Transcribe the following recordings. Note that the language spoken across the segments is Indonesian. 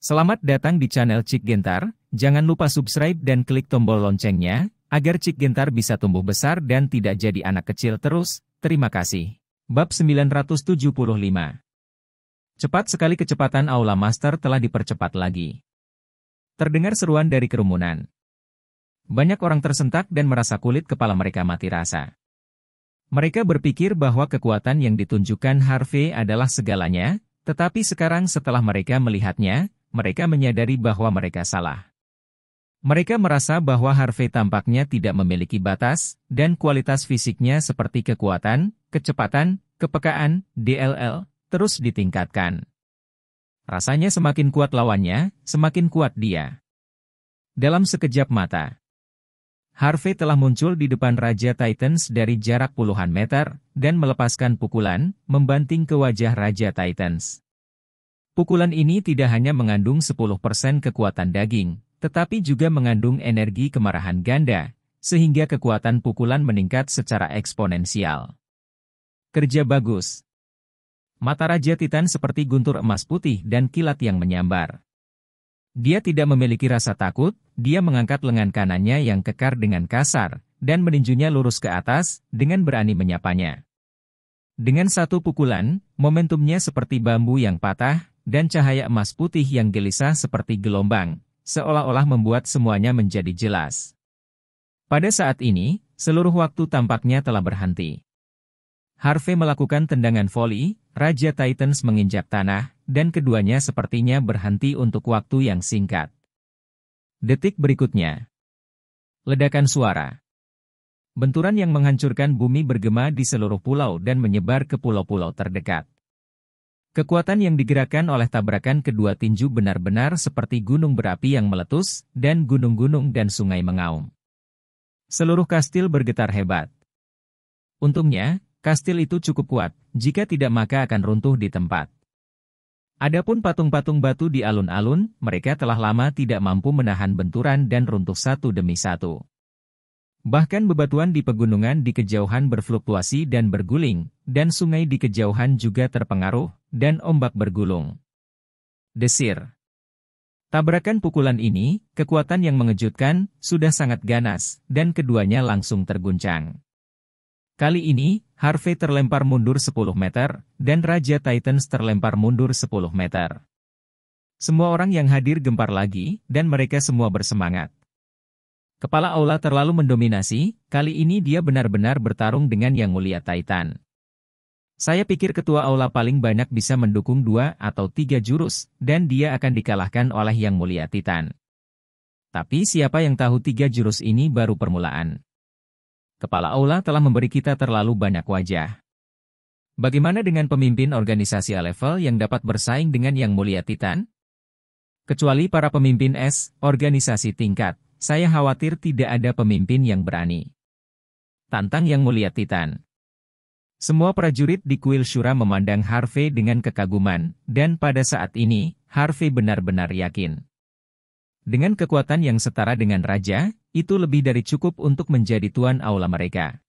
Selamat datang di channel Cik Gentar, jangan lupa subscribe dan klik tombol loncengnya, agar Cik Gentar bisa tumbuh besar dan tidak jadi anak kecil terus, terima kasih. Bab 975 Cepat sekali kecepatan Aula Master telah dipercepat lagi. Terdengar seruan dari kerumunan. Banyak orang tersentak dan merasa kulit kepala mereka mati rasa. Mereka berpikir bahwa kekuatan yang ditunjukkan Harvey adalah segalanya, tetapi sekarang setelah mereka melihatnya, mereka menyadari bahwa mereka salah. Mereka merasa bahwa Harvey tampaknya tidak memiliki batas, dan kualitas fisiknya seperti kekuatan, kecepatan, kepekaan, DLL, terus ditingkatkan. Rasanya semakin kuat lawannya, semakin kuat dia. Dalam sekejap mata, Harvey telah muncul di depan Raja Titans dari jarak puluhan meter, dan melepaskan pukulan, membanting ke wajah Raja Titans. Pukulan ini tidak hanya mengandung 10% kekuatan daging, tetapi juga mengandung energi kemarahan ganda, sehingga kekuatan pukulan meningkat secara eksponensial. Kerja bagus. Mata Raja Titan seperti guntur emas putih dan kilat yang menyambar. Dia tidak memiliki rasa takut, dia mengangkat lengan kanannya yang kekar dengan kasar, dan meninjunya lurus ke atas, dengan berani menyapanya. Dengan satu pukulan, momentumnya seperti bambu yang patah, dan cahaya emas putih yang gelisah seperti gelombang, seolah-olah membuat semuanya menjadi jelas. Pada saat ini, seluruh waktu tampaknya telah berhenti. Harvey melakukan tendangan voli, Raja Titans menginjak tanah, dan keduanya sepertinya berhenti untuk waktu yang singkat. Detik berikutnya. Ledakan suara. Benturan yang menghancurkan bumi bergema di seluruh pulau dan menyebar ke pulau-pulau terdekat. Kekuatan yang digerakkan oleh tabrakan kedua tinju benar-benar seperti gunung berapi yang meletus, dan gunung-gunung dan sungai mengaum. Seluruh kastil bergetar hebat. Untungnya, kastil itu cukup kuat, jika tidak maka akan runtuh di tempat. Adapun patung-patung batu di alun-alun, mereka telah lama tidak mampu menahan benturan dan runtuh satu demi satu. Bahkan bebatuan di pegunungan di kejauhan berfluktuasi dan berguling, dan sungai di kejauhan juga terpengaruh, dan ombak bergulung. Desir. Tabrakan pukulan ini, kekuatan yang mengejutkan, sudah sangat ganas, dan keduanya langsung terguncang. Kali ini, Harvey terlempar mundur 10 meter, dan Raja Titans terlempar mundur 10 meter. Semua orang yang hadir gempar lagi, dan mereka semua bersemangat. Kepala Aula terlalu mendominasi, kali ini dia benar-benar bertarung dengan Yang Mulia Titan. Saya pikir ketua aula paling banyak bisa mendukung dua atau tiga jurus, dan dia akan dikalahkan oleh Yang Mulia Titan. Tapi siapa yang tahu tiga jurus ini baru permulaan. Kepala aula telah memberi kita terlalu banyak wajah. Bagaimana dengan pemimpin organisasi A-level yang dapat bersaing dengan Yang Mulia Titan? Kecuali para pemimpin S, organisasi tingkat, saya khawatir tidak ada pemimpin yang berani. Tantang Yang Mulia Titan. Semua prajurit di kuil Shura memandang Harvey dengan kekaguman, dan pada saat ini, Harvey benar-benar yakin. Dengan kekuatan yang setara dengan raja, itu lebih dari cukup untuk menjadi tuan aula mereka.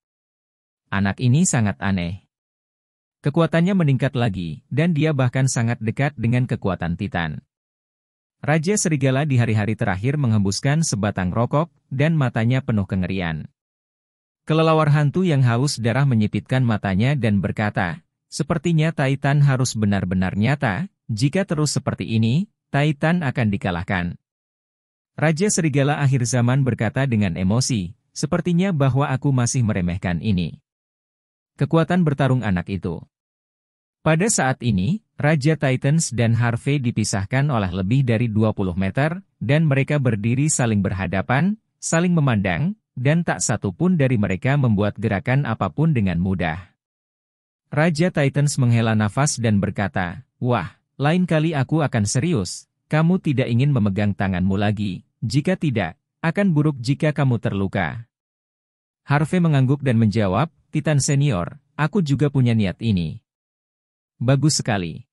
Anak ini sangat aneh. Kekuatannya meningkat lagi, dan dia bahkan sangat dekat dengan kekuatan Titan. Raja Serigala di hari-hari terakhir menghembuskan sebatang rokok, dan matanya penuh kengerian. Kelelawar hantu yang haus darah menyipitkan matanya dan berkata, Sepertinya Titan harus benar-benar nyata, jika terus seperti ini, Titan akan dikalahkan. Raja Serigala akhir zaman berkata dengan emosi, sepertinya bahwa aku masih meremehkan ini. Kekuatan bertarung anak itu. Pada saat ini, Raja Titans dan Harvey dipisahkan oleh lebih dari 20 meter, dan mereka berdiri saling berhadapan, saling memandang, dan tak satu pun dari mereka membuat gerakan apapun dengan mudah. Raja Titans menghela nafas dan berkata, Wah, lain kali aku akan serius, kamu tidak ingin memegang tanganmu lagi, jika tidak, akan buruk jika kamu terluka. Harvey mengangguk dan menjawab, Titan Senior, aku juga punya niat ini. Bagus sekali.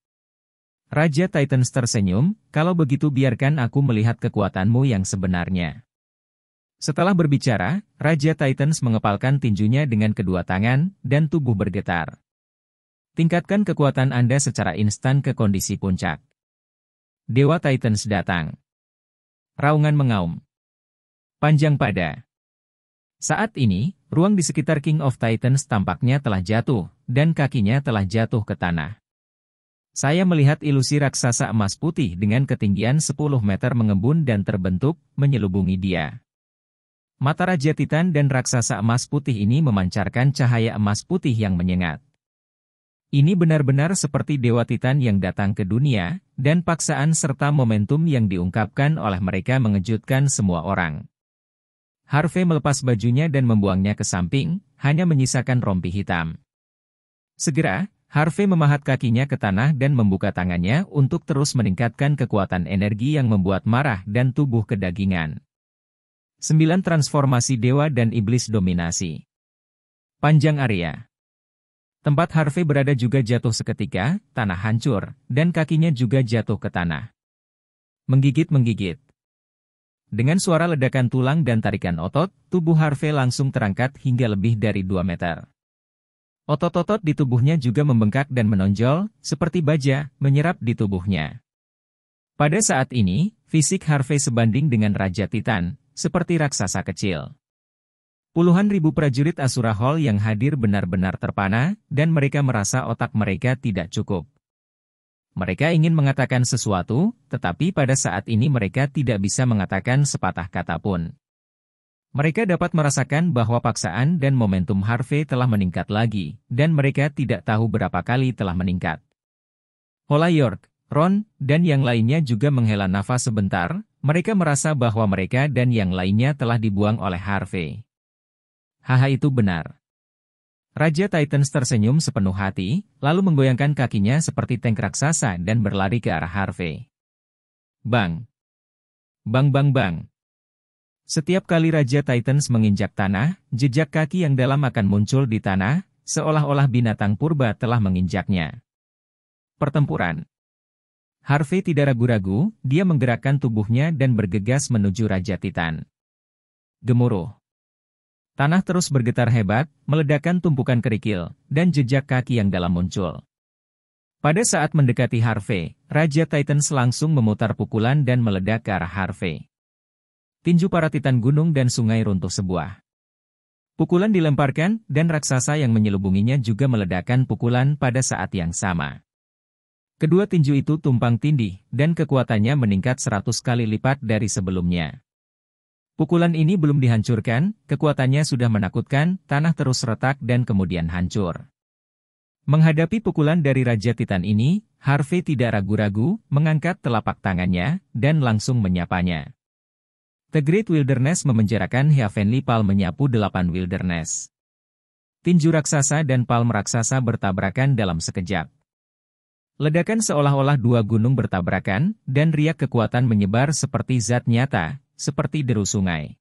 Raja Titans tersenyum, kalau begitu biarkan aku melihat kekuatanmu yang sebenarnya. Setelah berbicara, Raja Titans mengepalkan tinjunya dengan kedua tangan dan tubuh bergetar. Tingkatkan kekuatan Anda secara instan ke kondisi puncak. Dewa Titans datang. Raungan mengaum. Panjang pada. Saat ini, ruang di sekitar King of Titans tampaknya telah jatuh, dan kakinya telah jatuh ke tanah. Saya melihat ilusi raksasa emas putih dengan ketinggian 10 meter mengembun dan terbentuk, menyelubungi dia. Mata Raja Titan dan raksasa emas putih ini memancarkan cahaya emas putih yang menyengat. Ini benar-benar seperti Dewa Titan yang datang ke dunia, dan paksaan serta momentum yang diungkapkan oleh mereka mengejutkan semua orang. Harvey melepas bajunya dan membuangnya ke samping, hanya menyisakan rompi hitam. Segera, Harvey memahat kakinya ke tanah dan membuka tangannya untuk terus meningkatkan kekuatan energi yang membuat marah dan tubuh kedagingan. 9. Transformasi Dewa dan Iblis Dominasi Panjang area Tempat Harvey berada juga jatuh seketika, tanah hancur, dan kakinya juga jatuh ke tanah. Menggigit-menggigit. Dengan suara ledakan tulang dan tarikan otot, tubuh Harvey langsung terangkat hingga lebih dari 2 meter. Otot-otot di tubuhnya juga membengkak dan menonjol, seperti baja, menyerap di tubuhnya. Pada saat ini, fisik Harvey sebanding dengan Raja Titan, seperti raksasa kecil. Puluhan ribu prajurit Asura Hall yang hadir benar-benar terpana, dan mereka merasa otak mereka tidak cukup. Mereka ingin mengatakan sesuatu, tetapi pada saat ini mereka tidak bisa mengatakan sepatah kata pun. Mereka dapat merasakan bahwa paksaan dan momentum Harvey telah meningkat lagi, dan mereka tidak tahu berapa kali telah meningkat. Hola York, Ron, dan yang lainnya juga menghela nafas sebentar, mereka merasa bahwa mereka dan yang lainnya telah dibuang oleh Harvey. Haha itu benar. Raja Titans tersenyum sepenuh hati, lalu menggoyangkan kakinya seperti tank raksasa dan berlari ke arah Harvey. Bang! Bang bang bang! Setiap kali Raja Titans menginjak tanah, jejak kaki yang dalam akan muncul di tanah, seolah-olah binatang purba telah menginjaknya. Pertempuran Harvey tidak ragu-ragu, dia menggerakkan tubuhnya dan bergegas menuju Raja Titan. Gemuruh. Tanah terus bergetar hebat, meledakkan tumpukan kerikil, dan jejak kaki yang dalam muncul. Pada saat mendekati Harvey, Raja Titan langsung memutar pukulan dan meledak ke arah Harvey. Tinju para titan gunung dan sungai runtuh sebuah. Pukulan dilemparkan, dan raksasa yang menyelubunginya juga meledakkan pukulan pada saat yang sama. Kedua tinju itu tumpang tindih, dan kekuatannya meningkat 100 kali lipat dari sebelumnya. Pukulan ini belum dihancurkan, kekuatannya sudah menakutkan, tanah terus retak dan kemudian hancur. Menghadapi pukulan dari Raja Titan ini, Harvey tidak ragu-ragu, mengangkat telapak tangannya, dan langsung menyapanya. The Great Wilderness memenjarakan Heavenly Palm menyapu delapan wilderness. Tinju raksasa dan palm raksasa bertabrakan dalam sekejap. Ledakan seolah-olah dua gunung bertabrakan, dan riak kekuatan menyebar seperti zat nyata, seperti deru sungai.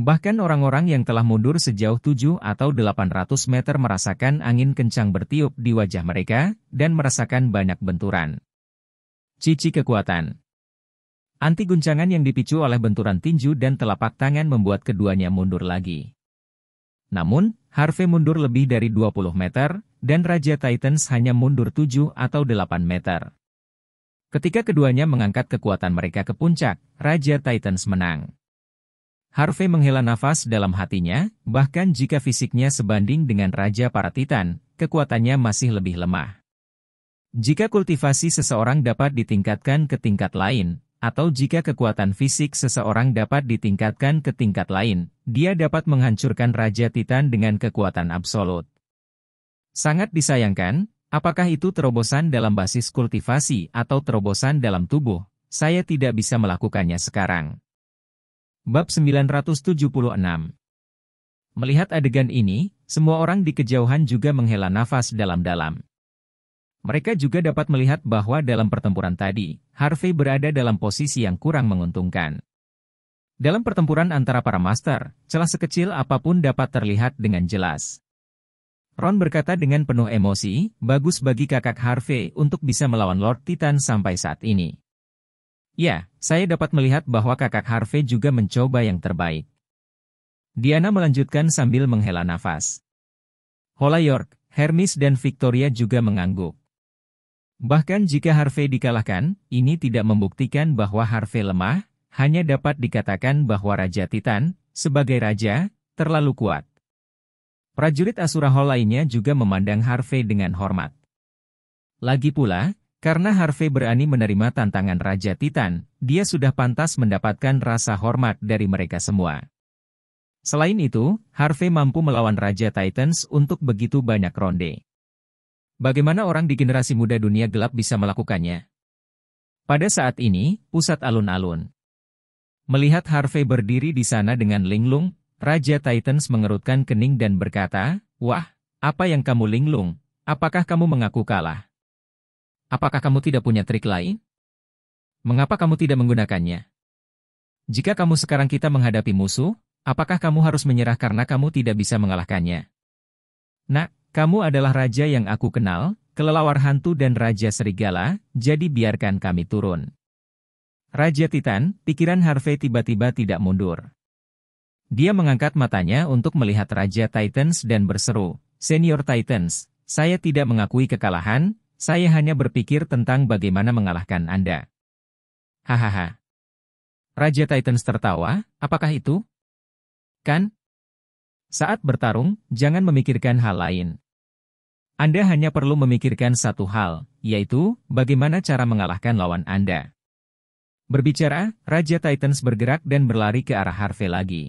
Bahkan orang-orang yang telah mundur sejauh 7 atau 800 meter merasakan angin kencang bertiup di wajah mereka, dan merasakan banyak benturan. Cici kekuatan Anti guncangan yang dipicu oleh benturan tinju dan telapak tangan membuat keduanya mundur lagi. Namun, Harvey mundur lebih dari 20 meter, dan Raja Titans hanya mundur 7 atau 8 meter. Ketika keduanya mengangkat kekuatan mereka ke puncak, Raja Titans menang. Harvey menghela nafas dalam hatinya, bahkan jika fisiknya sebanding dengan Raja para Titan, kekuatannya masih lebih lemah. Jika kultivasi seseorang dapat ditingkatkan ke tingkat lain, atau jika kekuatan fisik seseorang dapat ditingkatkan ke tingkat lain, dia dapat menghancurkan Raja Titan dengan kekuatan absolut. Sangat disayangkan, apakah itu terobosan dalam basis kultivasi atau terobosan dalam tubuh, saya tidak bisa melakukannya sekarang. Bab 976 Melihat adegan ini, semua orang di kejauhan juga menghela nafas dalam-dalam. Mereka juga dapat melihat bahwa dalam pertempuran tadi, Harvey berada dalam posisi yang kurang menguntungkan. Dalam pertempuran antara para master, celah sekecil apapun dapat terlihat dengan jelas. Ron berkata dengan penuh emosi, bagus bagi kakak Harvey untuk bisa melawan Lord Titan sampai saat ini. Ya, saya dapat melihat bahwa kakak Harvey juga mencoba yang terbaik. Diana melanjutkan sambil menghela nafas. Hola York, Hermes dan Victoria juga mengangguk. Bahkan jika Harvey dikalahkan, ini tidak membuktikan bahwa Harvey lemah, hanya dapat dikatakan bahwa Raja Titan, sebagai raja, terlalu kuat. Prajurit Asurahol lainnya juga memandang Harvey dengan hormat. Lagi pula, karena Harvey berani menerima tantangan Raja Titan, dia sudah pantas mendapatkan rasa hormat dari mereka semua. Selain itu, Harvey mampu melawan Raja Titans untuk begitu banyak ronde. Bagaimana orang di generasi muda dunia gelap bisa melakukannya? Pada saat ini, pusat alun-alun. Melihat Harvey berdiri di sana dengan linglung, Raja Titans mengerutkan kening dan berkata, Wah, apa yang kamu linglung? Apakah kamu mengaku kalah? Apakah kamu tidak punya trik lain? Mengapa kamu tidak menggunakannya? Jika kamu sekarang kita menghadapi musuh, apakah kamu harus menyerah karena kamu tidak bisa mengalahkannya? Nak, kamu adalah raja yang aku kenal, kelelawar hantu dan raja serigala, jadi biarkan kami turun. Raja Titan, pikiran Harvey tiba-tiba tidak mundur. Dia mengangkat matanya untuk melihat Raja Titans dan berseru, Senior Titans, saya tidak mengakui kekalahan, saya hanya berpikir tentang bagaimana mengalahkan Anda. Hahaha. Raja Titans tertawa, apakah itu? Kan? Saat bertarung, jangan memikirkan hal lain. Anda hanya perlu memikirkan satu hal, yaitu bagaimana cara mengalahkan lawan Anda. Berbicara, Raja Titans bergerak dan berlari ke arah Harvey lagi.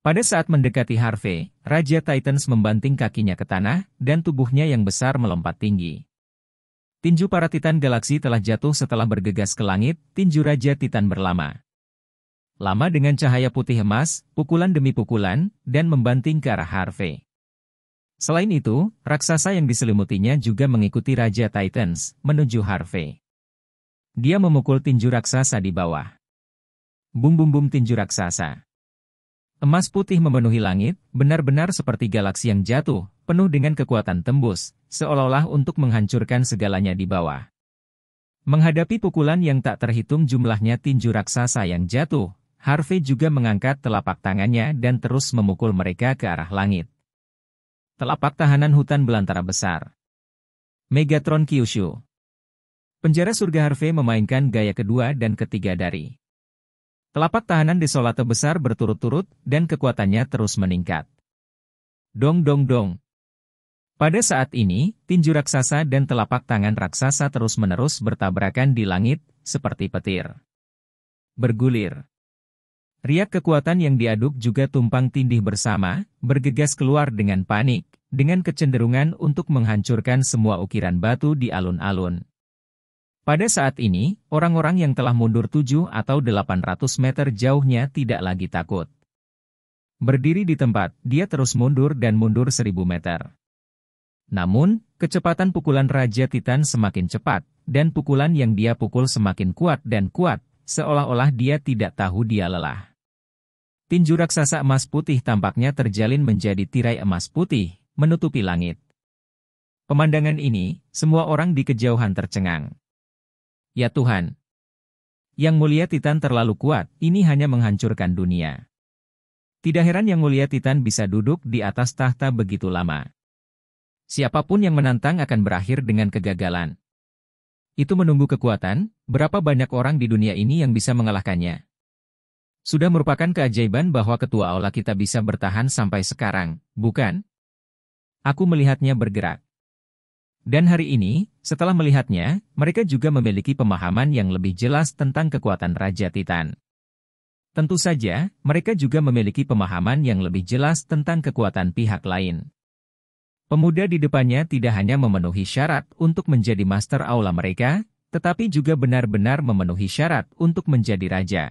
Pada saat mendekati Harvey, Raja Titans membanting kakinya ke tanah, dan tubuhnya yang besar melompat tinggi. Tinju para Titan Galaksi telah jatuh setelah bergegas ke langit, tinju Raja Titan berlama. Lama dengan cahaya putih emas, pukulan demi pukulan, dan membanting ke arah Harvey. Selain itu, raksasa yang diselimutinya juga mengikuti Raja Titans, menuju Harvey. Dia memukul tinju raksasa di bawah. Bum bum bum tinju raksasa. Emas putih memenuhi langit, benar-benar seperti galaksi yang jatuh, penuh dengan kekuatan tembus, seolah-olah untuk menghancurkan segalanya di bawah. Menghadapi pukulan yang tak terhitung jumlahnya tinju raksasa yang jatuh, Harvey juga mengangkat telapak tangannya dan terus memukul mereka ke arah langit. Telapak tahanan hutan belantara besar. Megatron Kyushu Penjara surga Harvey memainkan gaya kedua dan ketiga dari Telapak tahanan di solat besar berturut-turut dan kekuatannya terus meningkat. Dong dong dong. Pada saat ini, tinju raksasa dan telapak tangan raksasa terus-menerus bertabrakan di langit, seperti petir. Bergulir. Riak kekuatan yang diaduk juga tumpang tindih bersama, bergegas keluar dengan panik, dengan kecenderungan untuk menghancurkan semua ukiran batu di alun-alun. Pada saat ini, orang-orang yang telah mundur 7 atau 800 meter jauhnya tidak lagi takut. Berdiri di tempat, dia terus mundur dan mundur 1000 meter. Namun, kecepatan pukulan Raja Titan semakin cepat, dan pukulan yang dia pukul semakin kuat dan kuat, seolah-olah dia tidak tahu dia lelah. Tinju raksasa emas putih tampaknya terjalin menjadi tirai emas putih, menutupi langit. Pemandangan ini, semua orang di kejauhan tercengang. Ya Tuhan. Yang mulia Titan terlalu kuat, ini hanya menghancurkan dunia. Tidak heran yang mulia Titan bisa duduk di atas tahta begitu lama. Siapapun yang menantang akan berakhir dengan kegagalan. Itu menunggu kekuatan, berapa banyak orang di dunia ini yang bisa mengalahkannya. Sudah merupakan keajaiban bahwa ketua aula kita bisa bertahan sampai sekarang, bukan? Aku melihatnya bergerak. Dan hari ini, setelah melihatnya, mereka juga memiliki pemahaman yang lebih jelas tentang kekuatan Raja Titan. Tentu saja, mereka juga memiliki pemahaman yang lebih jelas tentang kekuatan pihak lain. Pemuda di depannya tidak hanya memenuhi syarat untuk menjadi master aula mereka, tetapi juga benar-benar memenuhi syarat untuk menjadi raja.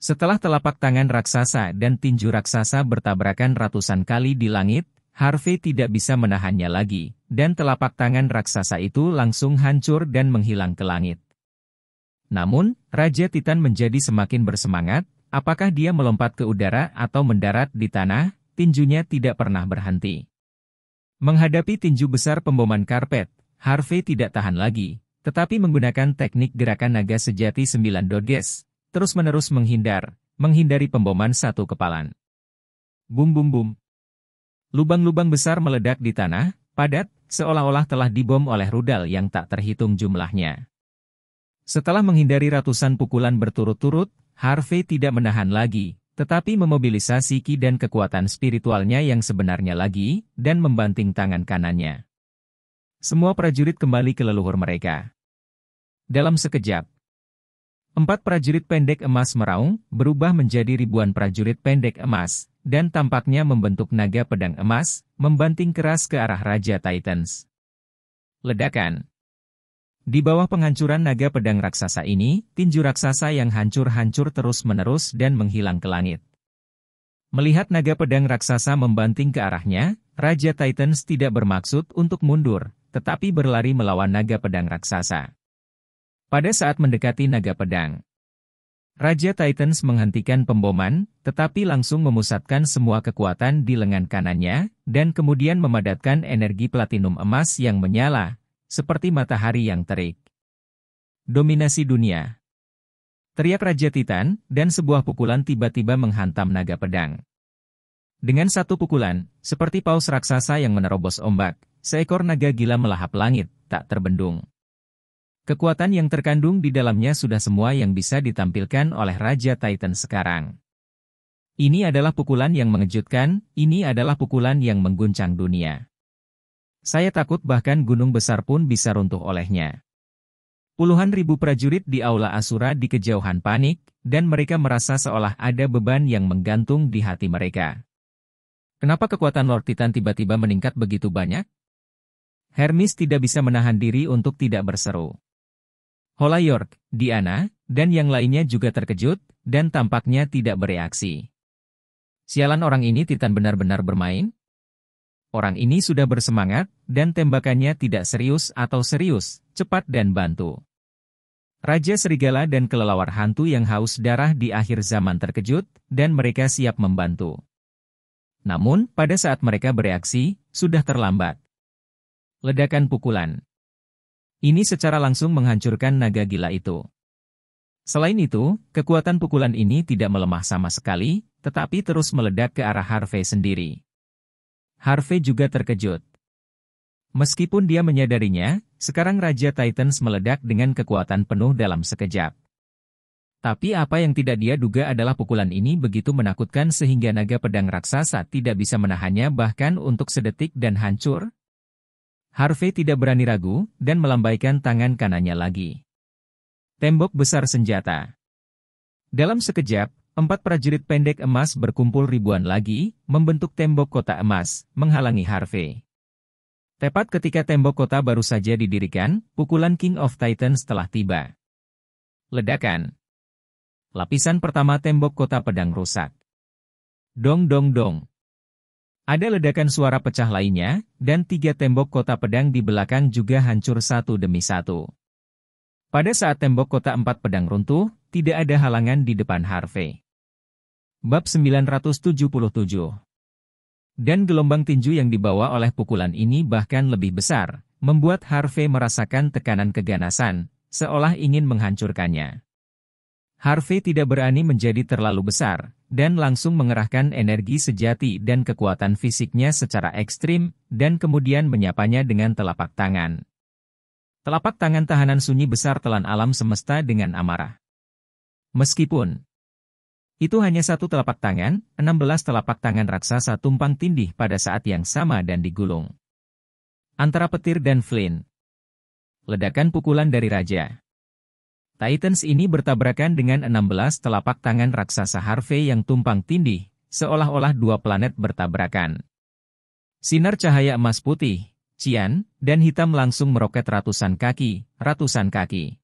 Setelah telapak tangan raksasa dan tinju raksasa bertabrakan ratusan kali di langit, Harvey tidak bisa menahannya lagi, dan telapak tangan raksasa itu langsung hancur dan menghilang ke langit. Namun, Raja Titan menjadi semakin bersemangat, apakah dia melompat ke udara atau mendarat di tanah, tinjunya tidak pernah berhenti. Menghadapi tinju besar pemboman karpet, Harvey tidak tahan lagi, tetapi menggunakan teknik gerakan naga sejati 9 doges, terus-menerus menghindar, menghindari pemboman satu kepalan. Bum bum bum. Lubang-lubang besar meledak di tanah, padat, seolah-olah telah dibom oleh rudal yang tak terhitung jumlahnya. Setelah menghindari ratusan pukulan berturut-turut, Harvey tidak menahan lagi, tetapi memobilisasi ki dan kekuatan spiritualnya yang sebenarnya lagi, dan membanting tangan kanannya. Semua prajurit kembali ke leluhur mereka. Dalam sekejap, Empat prajurit pendek emas meraung, berubah menjadi ribuan prajurit pendek emas, dan tampaknya membentuk naga pedang emas, membanting keras ke arah Raja Titans. Ledakan Di bawah penghancuran naga pedang raksasa ini, tinju raksasa yang hancur-hancur terus-menerus dan menghilang ke langit. Melihat naga pedang raksasa membanting ke arahnya, Raja Titans tidak bermaksud untuk mundur, tetapi berlari melawan naga pedang raksasa. Pada saat mendekati naga pedang, Raja Titans menghentikan pemboman, tetapi langsung memusatkan semua kekuatan di lengan kanannya, dan kemudian memadatkan energi platinum emas yang menyala, seperti matahari yang terik. Dominasi dunia Teriak Raja Titan, dan sebuah pukulan tiba-tiba menghantam naga pedang. Dengan satu pukulan, seperti paus raksasa yang menerobos ombak, seekor naga gila melahap langit, tak terbendung. Kekuatan yang terkandung di dalamnya sudah semua yang bisa ditampilkan oleh Raja Titan sekarang. Ini adalah pukulan yang mengejutkan, ini adalah pukulan yang mengguncang dunia. Saya takut bahkan gunung besar pun bisa runtuh olehnya. Puluhan ribu prajurit di Aula Asura di kejauhan panik, dan mereka merasa seolah ada beban yang menggantung di hati mereka. Kenapa kekuatan Lord Titan tiba-tiba meningkat begitu banyak? Hermes tidak bisa menahan diri untuk tidak berseru. Hola York, Diana, dan yang lainnya juga terkejut, dan tampaknya tidak bereaksi. Sialan orang ini Titan benar-benar bermain? Orang ini sudah bersemangat, dan tembakannya tidak serius atau serius, cepat dan bantu. Raja Serigala dan kelelawar hantu yang haus darah di akhir zaman terkejut, dan mereka siap membantu. Namun, pada saat mereka bereaksi, sudah terlambat. Ledakan pukulan ini secara langsung menghancurkan naga gila itu. Selain itu, kekuatan pukulan ini tidak melemah sama sekali, tetapi terus meledak ke arah Harvey sendiri. Harvey juga terkejut. Meskipun dia menyadarinya, sekarang Raja Titans meledak dengan kekuatan penuh dalam sekejap. Tapi apa yang tidak dia duga adalah pukulan ini begitu menakutkan sehingga naga pedang raksasa tidak bisa menahannya bahkan untuk sedetik dan hancur, Harvey tidak berani ragu dan melambaikan tangan kanannya lagi. Tembok besar senjata. Dalam sekejap, empat prajurit pendek emas berkumpul ribuan lagi, membentuk tembok kota emas, menghalangi Harvey. Tepat ketika tembok kota baru saja didirikan, pukulan King of Titans telah tiba. Ledakan. Lapisan pertama tembok kota pedang rusak. Dong dong dong. Ada ledakan suara pecah lainnya, dan tiga tembok kota pedang di belakang juga hancur satu demi satu. Pada saat tembok kota empat pedang runtuh, tidak ada halangan di depan Harvey. Bab 977 Dan gelombang tinju yang dibawa oleh pukulan ini bahkan lebih besar, membuat Harvey merasakan tekanan keganasan, seolah ingin menghancurkannya. Harvey tidak berani menjadi terlalu besar, dan langsung mengerahkan energi sejati dan kekuatan fisiknya secara ekstrim, dan kemudian menyapanya dengan telapak tangan. Telapak tangan tahanan sunyi besar telan alam semesta dengan amarah. Meskipun itu hanya satu telapak tangan, 16 telapak tangan raksasa tumpang tindih pada saat yang sama dan digulung. Antara petir dan Flynn. Ledakan pukulan dari raja. Titans ini bertabrakan dengan 16 telapak tangan raksasa Harvey yang tumpang tindih, seolah-olah dua planet bertabrakan. Sinar cahaya emas putih, cian, dan hitam langsung meroket ratusan kaki, ratusan kaki.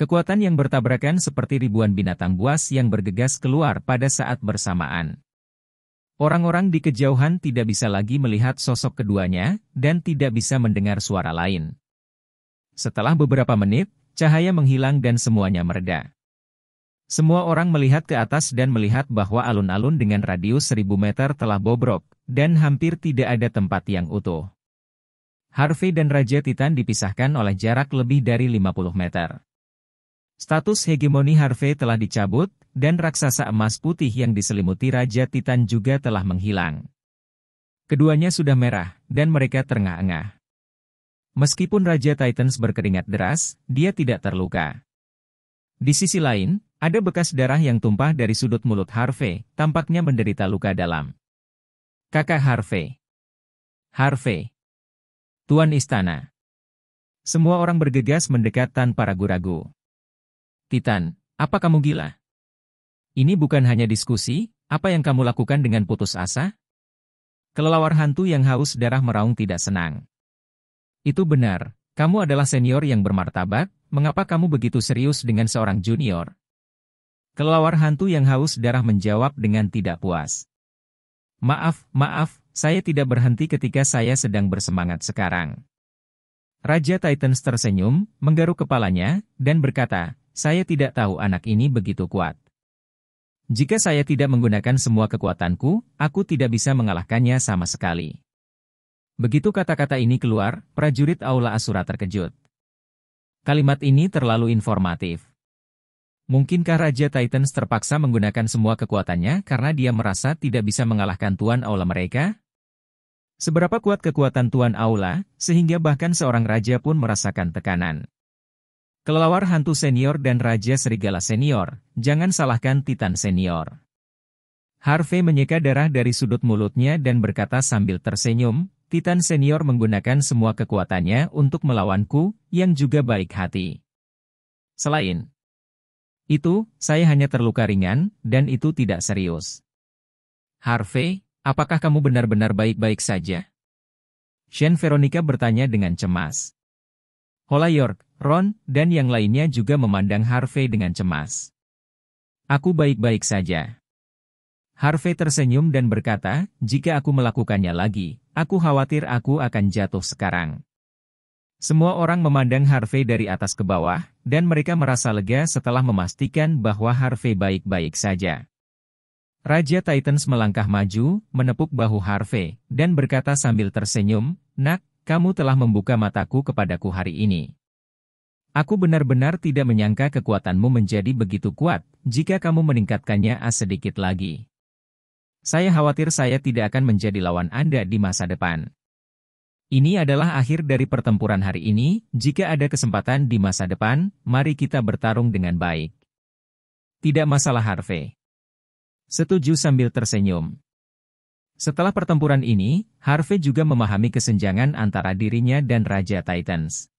Kekuatan yang bertabrakan seperti ribuan binatang buas yang bergegas keluar pada saat bersamaan. Orang-orang di kejauhan tidak bisa lagi melihat sosok keduanya dan tidak bisa mendengar suara lain. Setelah beberapa menit, Cahaya menghilang dan semuanya mereda. Semua orang melihat ke atas dan melihat bahwa alun-alun dengan radius 1000 meter telah bobrok, dan hampir tidak ada tempat yang utuh. Harvey dan Raja Titan dipisahkan oleh jarak lebih dari 50 meter. Status hegemoni Harvey telah dicabut, dan raksasa emas putih yang diselimuti Raja Titan juga telah menghilang. Keduanya sudah merah, dan mereka terengah-engah. Meskipun Raja Titans berkeringat deras, dia tidak terluka. Di sisi lain, ada bekas darah yang tumpah dari sudut mulut Harvey, tampaknya menderita luka dalam. Kakak Harvey. Harvey. Tuan Istana. Semua orang bergegas mendekat tanpa ragu-ragu. Titan, apa kamu gila? Ini bukan hanya diskusi, apa yang kamu lakukan dengan putus asa? Kelelawar hantu yang haus darah meraung tidak senang. Itu benar, kamu adalah senior yang bermartabat, mengapa kamu begitu serius dengan seorang junior? Kelelawar hantu yang haus darah menjawab dengan tidak puas. Maaf, maaf, saya tidak berhenti ketika saya sedang bersemangat sekarang. Raja Titans tersenyum, menggaruk kepalanya, dan berkata, saya tidak tahu anak ini begitu kuat. Jika saya tidak menggunakan semua kekuatanku, aku tidak bisa mengalahkannya sama sekali. Begitu kata-kata ini keluar, prajurit Aula Asura terkejut. Kalimat ini terlalu informatif. Mungkinkah Raja Titans terpaksa menggunakan semua kekuatannya karena dia merasa tidak bisa mengalahkan Tuan Aula mereka? Seberapa kuat kekuatan Tuan Aula, sehingga bahkan seorang raja pun merasakan tekanan. Kelelawar hantu senior dan Raja Serigala senior, jangan salahkan Titan senior. Harvey menyeka darah dari sudut mulutnya dan berkata sambil tersenyum, Titan senior menggunakan semua kekuatannya untuk melawanku, yang juga baik hati. Selain itu, saya hanya terluka ringan, dan itu tidak serius. Harvey, apakah kamu benar-benar baik-baik saja? Shen Veronica bertanya dengan cemas. Hola York, Ron, dan yang lainnya juga memandang Harvey dengan cemas. Aku baik-baik saja. Harvey tersenyum dan berkata, jika aku melakukannya lagi, Aku khawatir aku akan jatuh sekarang. Semua orang memandang Harvey dari atas ke bawah, dan mereka merasa lega setelah memastikan bahwa Harvey baik-baik saja. Raja Titans melangkah maju, menepuk bahu Harvey, dan berkata sambil tersenyum, Nak, kamu telah membuka mataku kepadaku hari ini. Aku benar-benar tidak menyangka kekuatanmu menjadi begitu kuat, jika kamu meningkatkannya sedikit lagi. Saya khawatir saya tidak akan menjadi lawan Anda di masa depan. Ini adalah akhir dari pertempuran hari ini. Jika ada kesempatan di masa depan, mari kita bertarung dengan baik. Tidak masalah Harvey. Setuju sambil tersenyum. Setelah pertempuran ini, Harvey juga memahami kesenjangan antara dirinya dan Raja Titans.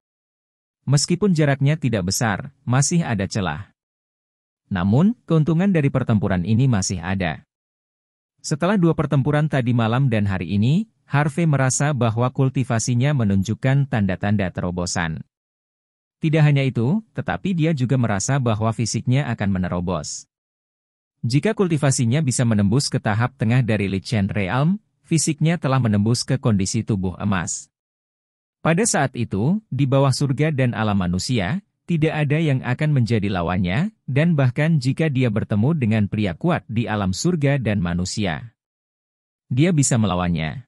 Meskipun jaraknya tidak besar, masih ada celah. Namun, keuntungan dari pertempuran ini masih ada. Setelah dua pertempuran tadi malam dan hari ini, Harvey merasa bahwa kultivasinya menunjukkan tanda-tanda terobosan. Tidak hanya itu, tetapi dia juga merasa bahwa fisiknya akan menerobos. Jika kultivasinya bisa menembus ke tahap tengah dari Lichen Realm, fisiknya telah menembus ke kondisi tubuh emas. Pada saat itu, di bawah surga dan alam manusia, tidak ada yang akan menjadi lawannya, dan bahkan jika dia bertemu dengan pria kuat di alam surga dan manusia. Dia bisa melawannya.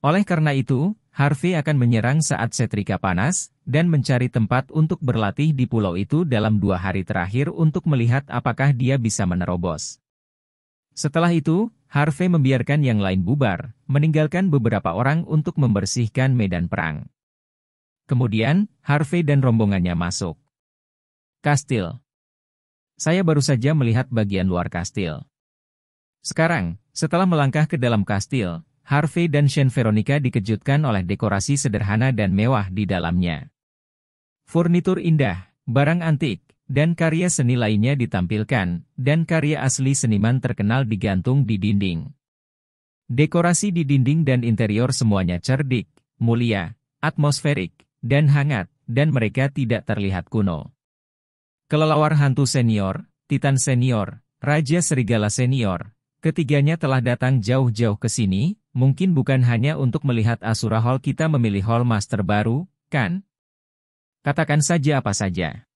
Oleh karena itu, Harvey akan menyerang saat setrika panas, dan mencari tempat untuk berlatih di pulau itu dalam dua hari terakhir untuk melihat apakah dia bisa menerobos. Setelah itu, Harvey membiarkan yang lain bubar, meninggalkan beberapa orang untuk membersihkan medan perang. Kemudian, Harvey dan rombongannya masuk. Kastil saya baru saja melihat bagian luar kastil. Sekarang, setelah melangkah ke dalam kastil, Harvey dan Shen Veronica dikejutkan oleh dekorasi sederhana dan mewah di dalamnya. Furnitur indah, barang antik, dan karya seni lainnya ditampilkan, dan karya asli seniman terkenal digantung di dinding. Dekorasi di dinding dan interior semuanya cerdik, mulia, atmosferik, dan hangat, dan mereka tidak terlihat kuno. Kelelawar hantu senior, Titan senior, Raja serigala senior, ketiganya telah datang jauh-jauh ke sini, mungkin bukan hanya untuk melihat Asura Hall kita memilih Hall Master baru, kan? Katakan saja apa saja.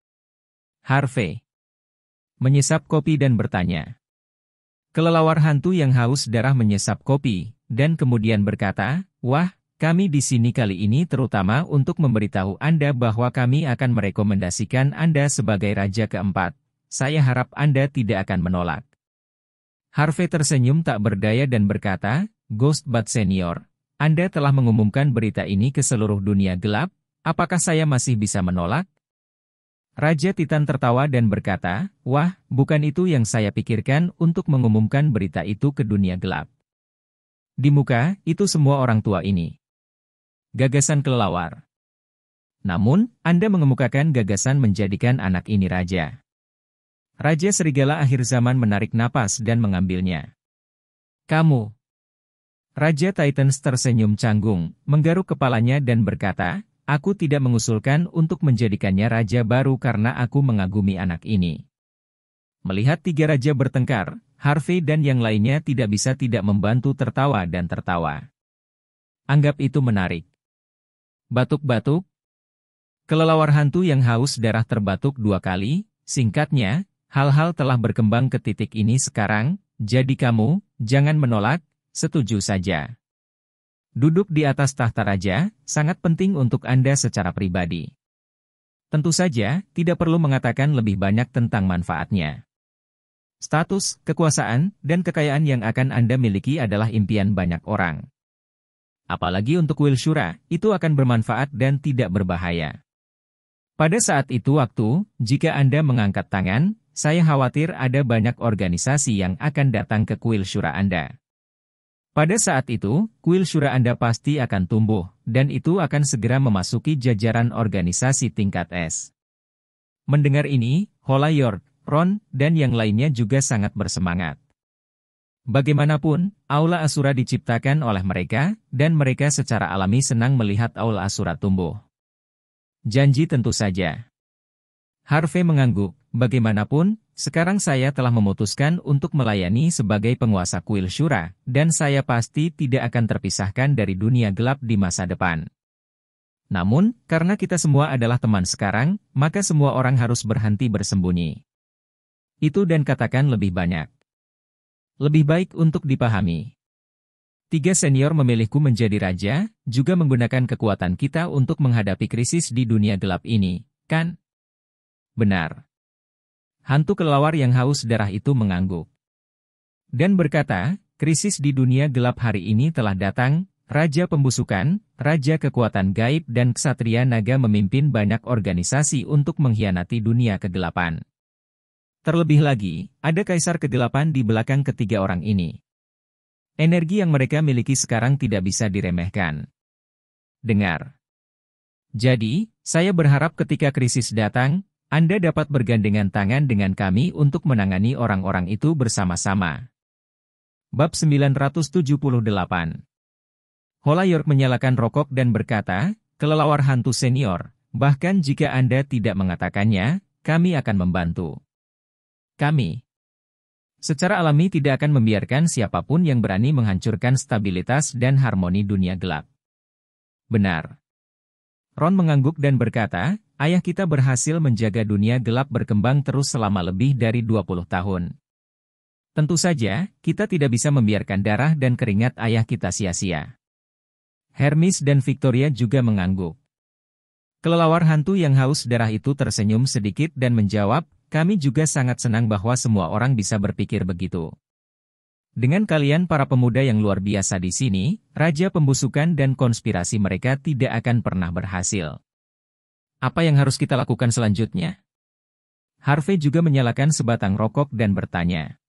Harvey. Menyesap kopi dan bertanya. Kelelawar hantu yang haus darah menyesap kopi, dan kemudian berkata, Wah, kami di sini kali ini terutama untuk memberitahu Anda bahwa kami akan merekomendasikan Anda sebagai raja keempat. Saya harap Anda tidak akan menolak. Harvey tersenyum tak berdaya dan berkata, Ghost Bat Senior, Anda telah mengumumkan berita ini ke seluruh dunia gelap, apakah saya masih bisa menolak? Raja Titan tertawa dan berkata, Wah, bukan itu yang saya pikirkan untuk mengumumkan berita itu ke dunia gelap. Di muka, itu semua orang tua ini. Gagasan kelelawar. Namun, Anda mengemukakan gagasan menjadikan anak ini raja. Raja Serigala akhir zaman menarik napas dan mengambilnya. Kamu. Raja Titans tersenyum canggung, menggaruk kepalanya dan berkata, Aku tidak mengusulkan untuk menjadikannya raja baru karena aku mengagumi anak ini. Melihat tiga raja bertengkar, Harvey dan yang lainnya tidak bisa tidak membantu tertawa dan tertawa. Anggap itu menarik. Batuk-batuk? Kelelawar hantu yang haus darah terbatuk dua kali, singkatnya, hal-hal telah berkembang ke titik ini sekarang, jadi kamu, jangan menolak, setuju saja. Duduk di atas tahta raja, sangat penting untuk Anda secara pribadi. Tentu saja, tidak perlu mengatakan lebih banyak tentang manfaatnya. Status, kekuasaan, dan kekayaan yang akan Anda miliki adalah impian banyak orang. Apalagi untuk Wilshura, itu akan bermanfaat dan tidak berbahaya. Pada saat itu waktu, jika Anda mengangkat tangan, saya khawatir ada banyak organisasi yang akan datang ke kuil syura Anda. Pada saat itu, kuil syura Anda pasti akan tumbuh, dan itu akan segera memasuki jajaran organisasi tingkat S. Mendengar ini, Hola York, Ron, dan yang lainnya juga sangat bersemangat. Bagaimanapun, Aula Asura diciptakan oleh mereka, dan mereka secara alami senang melihat Aula Asura tumbuh. Janji tentu saja. Harvey mengangguk, bagaimanapun, sekarang saya telah memutuskan untuk melayani sebagai penguasa kuil Shura, dan saya pasti tidak akan terpisahkan dari dunia gelap di masa depan. Namun, karena kita semua adalah teman sekarang, maka semua orang harus berhenti bersembunyi. Itu dan katakan lebih banyak lebih baik untuk dipahami. Tiga senior memilihku menjadi raja, juga menggunakan kekuatan kita untuk menghadapi krisis di dunia gelap ini, kan? Benar. Hantu kelelawar yang haus darah itu mengangguk. Dan berkata, krisis di dunia gelap hari ini telah datang, Raja Pembusukan, Raja Kekuatan Gaib dan Ksatria Naga memimpin banyak organisasi untuk mengkhianati dunia kegelapan. Terlebih lagi, ada kaisar ke-8 di belakang ketiga orang ini. Energi yang mereka miliki sekarang tidak bisa diremehkan. Dengar. Jadi, saya berharap ketika krisis datang, Anda dapat bergandengan tangan dengan kami untuk menangani orang-orang itu bersama-sama. Bab 978 Hola York menyalakan rokok dan berkata, kelelawar hantu senior, bahkan jika Anda tidak mengatakannya, kami akan membantu. Kami secara alami tidak akan membiarkan siapapun yang berani menghancurkan stabilitas dan harmoni dunia gelap. Benar. Ron mengangguk dan berkata, ayah kita berhasil menjaga dunia gelap berkembang terus selama lebih dari 20 tahun. Tentu saja, kita tidak bisa membiarkan darah dan keringat ayah kita sia-sia. Hermes dan Victoria juga mengangguk. Kelelawar hantu yang haus darah itu tersenyum sedikit dan menjawab, kami juga sangat senang bahwa semua orang bisa berpikir begitu. Dengan kalian para pemuda yang luar biasa di sini, Raja Pembusukan dan konspirasi mereka tidak akan pernah berhasil. Apa yang harus kita lakukan selanjutnya? Harvey juga menyalakan sebatang rokok dan bertanya.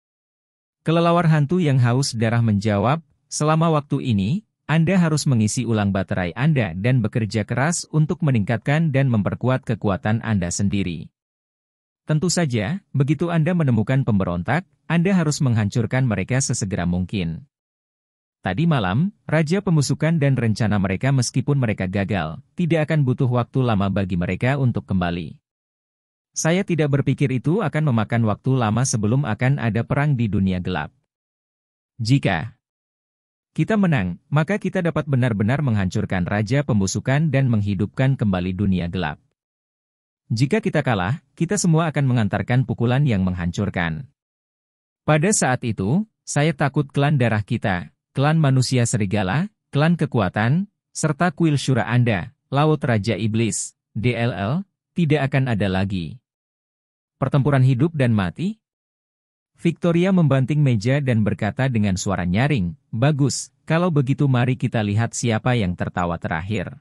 Kelelawar hantu yang haus darah menjawab, selama waktu ini, anda harus mengisi ulang baterai Anda dan bekerja keras untuk meningkatkan dan memperkuat kekuatan Anda sendiri. Tentu saja, begitu Anda menemukan pemberontak, Anda harus menghancurkan mereka sesegera mungkin. Tadi malam, Raja Pemusukan dan rencana mereka meskipun mereka gagal, tidak akan butuh waktu lama bagi mereka untuk kembali. Saya tidak berpikir itu akan memakan waktu lama sebelum akan ada perang di dunia gelap. Jika kita menang, maka kita dapat benar-benar menghancurkan Raja Pembusukan dan menghidupkan kembali dunia gelap. Jika kita kalah, kita semua akan mengantarkan pukulan yang menghancurkan. Pada saat itu, saya takut klan darah kita, klan manusia serigala, klan kekuatan, serta kuil syura Anda, Laut Raja Iblis, DLL, tidak akan ada lagi. Pertempuran hidup dan mati? Victoria membanting meja dan berkata dengan suara nyaring, Bagus, kalau begitu mari kita lihat siapa yang tertawa terakhir.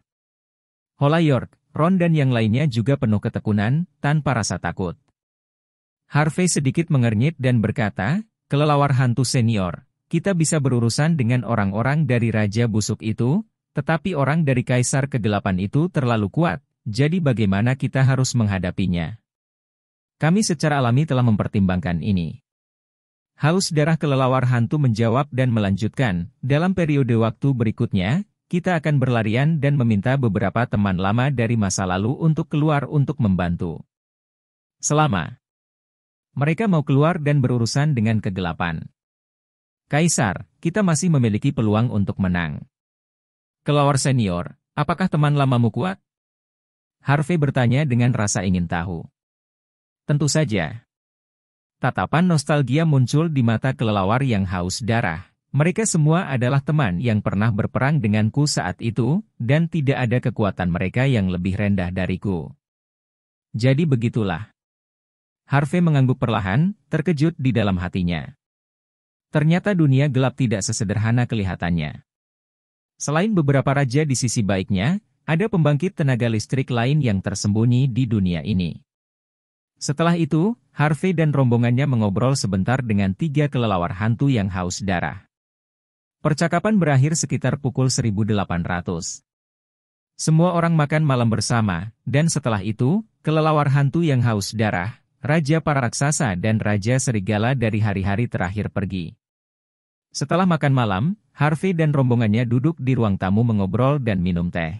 Hola York, Ron dan yang lainnya juga penuh ketekunan, tanpa rasa takut. Harvey sedikit mengernyit dan berkata, kelelawar hantu senior, kita bisa berurusan dengan orang-orang dari Raja Busuk itu, tetapi orang dari Kaisar Kegelapan itu terlalu kuat, jadi bagaimana kita harus menghadapinya? Kami secara alami telah mempertimbangkan ini. Haus darah kelelawar hantu menjawab dan melanjutkan, dalam periode waktu berikutnya, kita akan berlarian dan meminta beberapa teman lama dari masa lalu untuk keluar untuk membantu. Selama mereka mau keluar dan berurusan dengan kegelapan. Kaisar, kita masih memiliki peluang untuk menang. Kelawar senior, apakah teman lamamu kuat? Harvey bertanya dengan rasa ingin tahu. Tentu saja. Tatapan nostalgia muncul di mata kelelawar yang haus darah. Mereka semua adalah teman yang pernah berperang denganku saat itu, dan tidak ada kekuatan mereka yang lebih rendah dariku. Jadi begitulah. Harvey mengangguk perlahan, terkejut di dalam hatinya. Ternyata dunia gelap tidak sesederhana kelihatannya. Selain beberapa raja di sisi baiknya, ada pembangkit tenaga listrik lain yang tersembunyi di dunia ini. Setelah itu, Harvey dan rombongannya mengobrol sebentar dengan tiga kelelawar hantu yang haus darah. Percakapan berakhir sekitar pukul 1800. Semua orang makan malam bersama, dan setelah itu, kelelawar hantu yang haus darah, raja para raksasa dan raja serigala dari hari-hari terakhir pergi. Setelah makan malam, Harvey dan rombongannya duduk di ruang tamu mengobrol dan minum teh.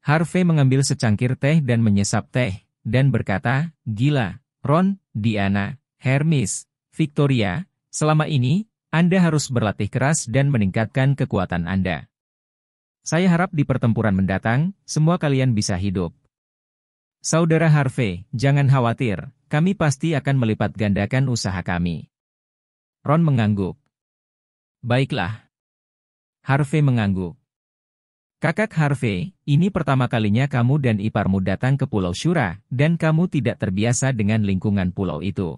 Harvey mengambil secangkir teh dan menyesap teh, dan berkata, Gila, Ron, Diana, Hermes, Victoria, selama ini, anda harus berlatih keras dan meningkatkan kekuatan Anda. Saya harap di pertempuran mendatang, semua kalian bisa hidup. Saudara Harvey, jangan khawatir, kami pasti akan melipat gandakan usaha kami. Ron mengangguk. Baiklah. Harvey mengangguk. Kakak Harvey, ini pertama kalinya kamu dan iparmu datang ke Pulau Syura, dan kamu tidak terbiasa dengan lingkungan pulau itu.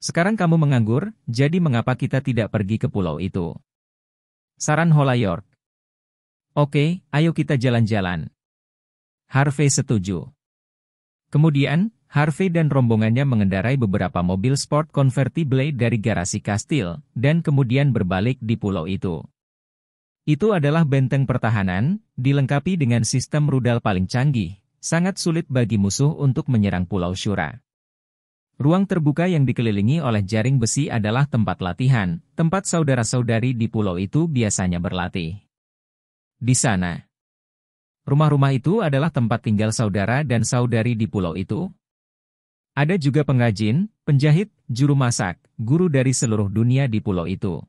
Sekarang kamu menganggur, jadi mengapa kita tidak pergi ke pulau itu? Saran Hola York. Oke, ayo kita jalan-jalan. Harvey setuju. Kemudian, Harvey dan rombongannya mengendarai beberapa mobil sport convertible dari garasi kastil, dan kemudian berbalik di pulau itu. Itu adalah benteng pertahanan, dilengkapi dengan sistem rudal paling canggih, sangat sulit bagi musuh untuk menyerang Pulau Shura. Ruang terbuka yang dikelilingi oleh jaring besi adalah tempat latihan, tempat saudara-saudari di pulau itu biasanya berlatih. Di sana, rumah-rumah itu adalah tempat tinggal saudara dan saudari di pulau itu. Ada juga pengrajin, penjahit, juru masak, guru dari seluruh dunia di pulau itu.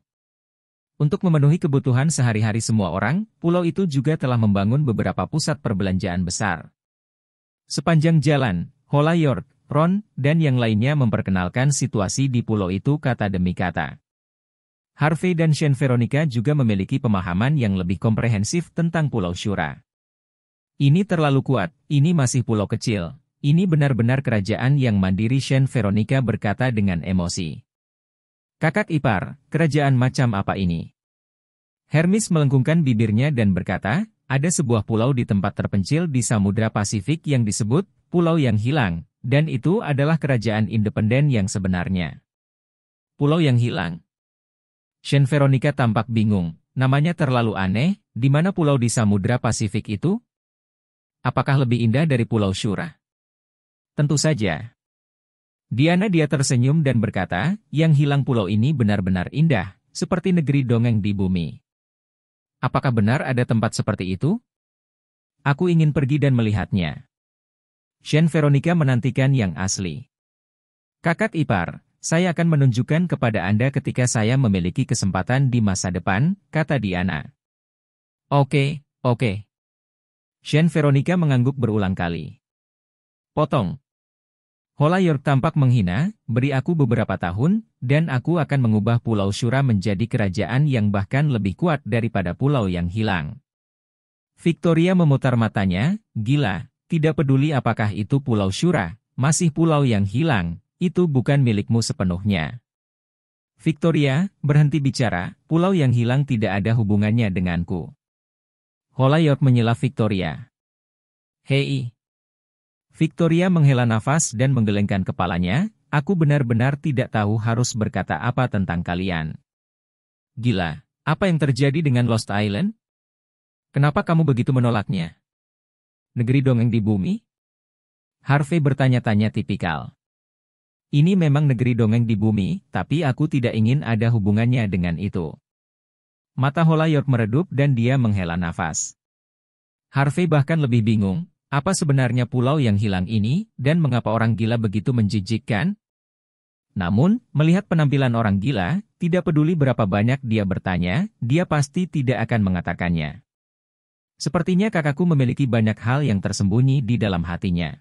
Untuk memenuhi kebutuhan sehari-hari semua orang, pulau itu juga telah membangun beberapa pusat perbelanjaan besar. Sepanjang jalan, Hola Ron, dan yang lainnya memperkenalkan situasi di pulau itu kata demi kata. Harvey dan Shane Veronica juga memiliki pemahaman yang lebih komprehensif tentang Pulau Shura. Ini terlalu kuat, ini masih pulau kecil, ini benar-benar kerajaan yang mandiri Shane Veronica berkata dengan emosi. Kakak ipar, kerajaan macam apa ini? Hermes melengkungkan bibirnya dan berkata, ada sebuah pulau di tempat terpencil di Samudra Pasifik yang disebut Pulau Yang Hilang, dan itu adalah kerajaan independen yang sebenarnya. Pulau yang hilang. Shen Veronica tampak bingung, namanya terlalu aneh, di mana pulau di Samudra Pasifik itu? Apakah lebih indah dari Pulau Shura? Tentu saja. Diana dia tersenyum dan berkata, yang hilang pulau ini benar-benar indah, seperti negeri dongeng di bumi. Apakah benar ada tempat seperti itu? Aku ingin pergi dan melihatnya. Shen Veronica menantikan yang asli. Kakak ipar, saya akan menunjukkan kepada Anda ketika saya memiliki kesempatan di masa depan, kata Diana. Oke, okay, oke. Okay. Shen Veronica mengangguk berulang kali. Potong. Hola York tampak menghina, beri aku beberapa tahun, dan aku akan mengubah Pulau Shura menjadi kerajaan yang bahkan lebih kuat daripada pulau yang hilang. Victoria memutar matanya, gila, tidak peduli apakah itu Pulau Syura, masih pulau yang hilang, itu bukan milikmu sepenuhnya. Victoria, berhenti bicara, pulau yang hilang tidak ada hubungannya denganku. Holayot menyela Victoria. Hei! Victoria menghela nafas dan menggelengkan kepalanya, aku benar-benar tidak tahu harus berkata apa tentang kalian. Gila, apa yang terjadi dengan Lost Island? Kenapa kamu begitu menolaknya? negeri dongeng di bumi? Harvey bertanya-tanya tipikal. Ini memang negeri dongeng di bumi, tapi aku tidak ingin ada hubungannya dengan itu. Mata Holayork meredup dan dia menghela nafas. Harvey bahkan lebih bingung, apa sebenarnya pulau yang hilang ini, dan mengapa orang gila begitu menjijikkan? Namun, melihat penampilan orang gila, tidak peduli berapa banyak dia bertanya, dia pasti tidak akan mengatakannya. Sepertinya kakakku memiliki banyak hal yang tersembunyi di dalam hatinya.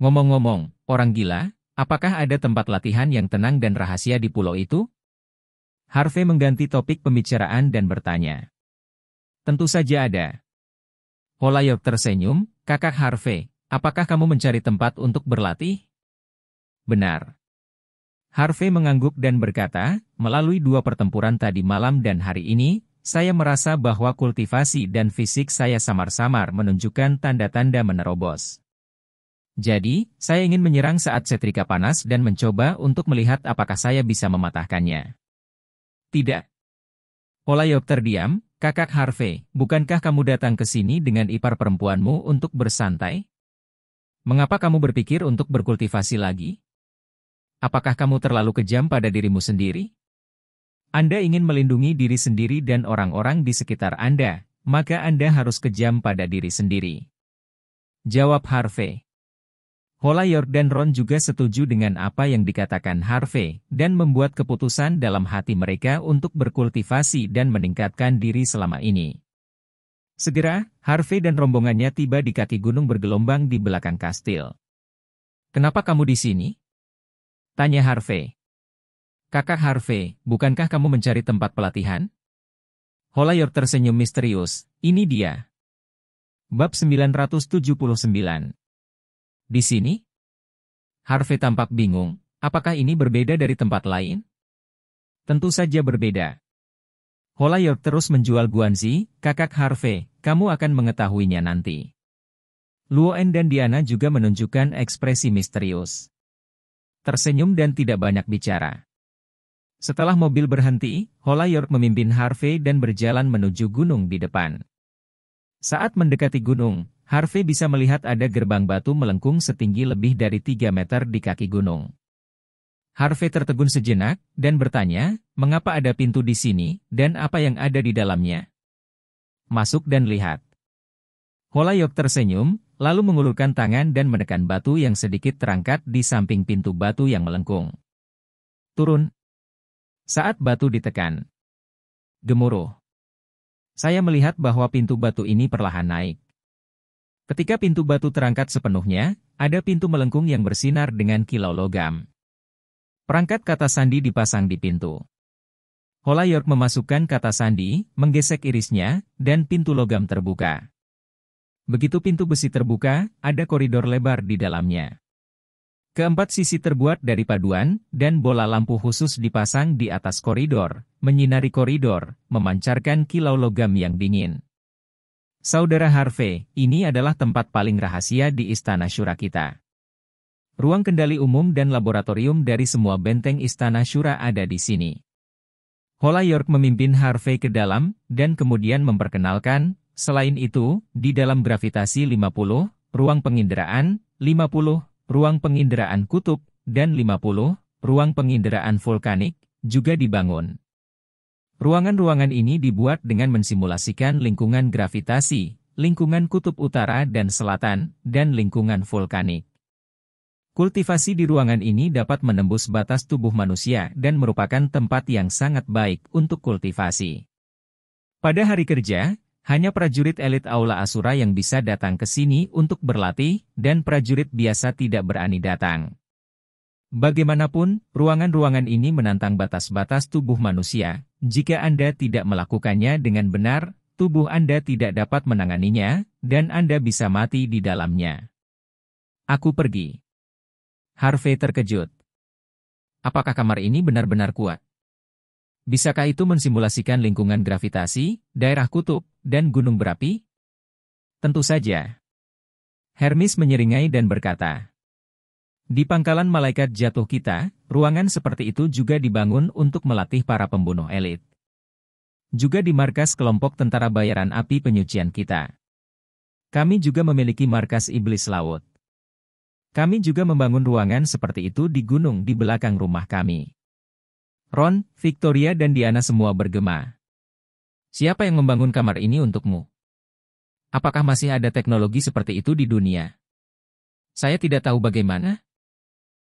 Ngomong-ngomong, orang gila, apakah ada tempat latihan yang tenang dan rahasia di pulau itu? Harvey mengganti topik pembicaraan dan bertanya. Tentu saja ada. Holayok tersenyum, kakak Harvey, apakah kamu mencari tempat untuk berlatih? Benar. Harvey mengangguk dan berkata, melalui dua pertempuran tadi malam dan hari ini, saya merasa bahwa kultivasi dan fisik saya samar-samar menunjukkan tanda-tanda menerobos. Jadi, saya ingin menyerang saat setrika panas dan mencoba untuk melihat apakah saya bisa mematahkannya. Tidak. Yop terdiam, kakak Harvey, bukankah kamu datang ke sini dengan ipar perempuanmu untuk bersantai? Mengapa kamu berpikir untuk berkultivasi lagi? Apakah kamu terlalu kejam pada dirimu sendiri? Anda ingin melindungi diri sendiri dan orang-orang di sekitar Anda, maka Anda harus kejam pada diri sendiri. Jawab Harvey. Holayor dan Ron juga setuju dengan apa yang dikatakan Harvey dan membuat keputusan dalam hati mereka untuk berkultivasi dan meningkatkan diri selama ini. Segera, Harvey dan rombongannya tiba di kaki gunung bergelombang di belakang kastil. Kenapa kamu di sini? Tanya Harvey. Kakak Harvey, bukankah kamu mencari tempat pelatihan? Holayor tersenyum misterius, ini dia. Bab 979 Di sini? Harvey tampak bingung, apakah ini berbeda dari tempat lain? Tentu saja berbeda. Holayor terus menjual Guanzi, kakak Harvey, kamu akan mengetahuinya nanti. Luoen dan Diana juga menunjukkan ekspresi misterius. Tersenyum dan tidak banyak bicara. Setelah mobil berhenti, Holayor memimpin Harvey dan berjalan menuju gunung di depan. Saat mendekati gunung, Harvey bisa melihat ada gerbang batu melengkung setinggi lebih dari 3 meter di kaki gunung. Harvey tertegun sejenak dan bertanya, mengapa ada pintu di sini dan apa yang ada di dalamnya. Masuk dan lihat. Holayok tersenyum, lalu mengulurkan tangan dan menekan batu yang sedikit terangkat di samping pintu batu yang melengkung. Turun, saat batu ditekan, gemuruh. Saya melihat bahwa pintu batu ini perlahan naik. Ketika pintu batu terangkat sepenuhnya, ada pintu melengkung yang bersinar dengan kilau logam. Perangkat kata sandi dipasang di pintu. Hola York memasukkan kata sandi, menggesek irisnya, dan pintu logam terbuka. Begitu pintu besi terbuka, ada koridor lebar di dalamnya. Keempat sisi terbuat dari paduan, dan bola lampu khusus dipasang di atas koridor, menyinari koridor, memancarkan kilau logam yang dingin. Saudara Harvey, ini adalah tempat paling rahasia di Istana Syura kita. Ruang kendali umum dan laboratorium dari semua benteng Istana Syura ada di sini. Hola York memimpin Harvey ke dalam, dan kemudian memperkenalkan, selain itu, di dalam gravitasi 50, ruang penginderaan, 50, ruang penginderaan kutub, dan 50, ruang penginderaan vulkanik, juga dibangun. Ruangan-ruangan ini dibuat dengan mensimulasikan lingkungan gravitasi, lingkungan kutub utara dan selatan, dan lingkungan vulkanik. Kultivasi di ruangan ini dapat menembus batas tubuh manusia dan merupakan tempat yang sangat baik untuk kultivasi. Pada hari kerja, hanya prajurit elit Aula Asura yang bisa datang ke sini untuk berlatih, dan prajurit biasa tidak berani datang. Bagaimanapun, ruangan-ruangan ini menantang batas-batas tubuh manusia. Jika Anda tidak melakukannya dengan benar, tubuh Anda tidak dapat menanganinya, dan Anda bisa mati di dalamnya. Aku pergi. Harvey terkejut. Apakah kamar ini benar-benar kuat? Bisakah itu mensimulasikan lingkungan gravitasi, daerah kutub, dan gunung berapi? Tentu saja. Hermes menyeringai dan berkata, Di pangkalan malaikat jatuh kita, ruangan seperti itu juga dibangun untuk melatih para pembunuh elit. Juga di markas kelompok tentara bayaran api penyucian kita. Kami juga memiliki markas iblis laut. Kami juga membangun ruangan seperti itu di gunung di belakang rumah kami. Ron, Victoria dan Diana semua bergema. Siapa yang membangun kamar ini untukmu? Apakah masih ada teknologi seperti itu di dunia? Saya tidak tahu bagaimana.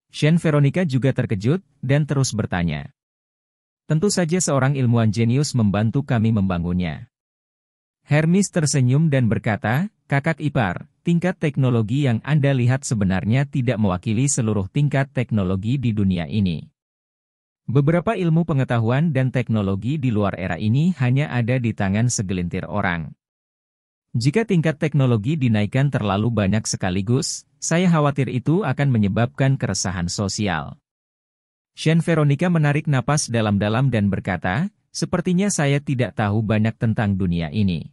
Shen Veronica juga terkejut dan terus bertanya. Tentu saja seorang ilmuwan jenius membantu kami membangunnya. Hermes tersenyum dan berkata, kakak ipar, tingkat teknologi yang Anda lihat sebenarnya tidak mewakili seluruh tingkat teknologi di dunia ini. Beberapa ilmu pengetahuan dan teknologi di luar era ini hanya ada di tangan segelintir orang. Jika tingkat teknologi dinaikkan terlalu banyak sekaligus, saya khawatir itu akan menyebabkan keresahan sosial. Shen Veronica menarik napas dalam-dalam dan berkata, sepertinya saya tidak tahu banyak tentang dunia ini.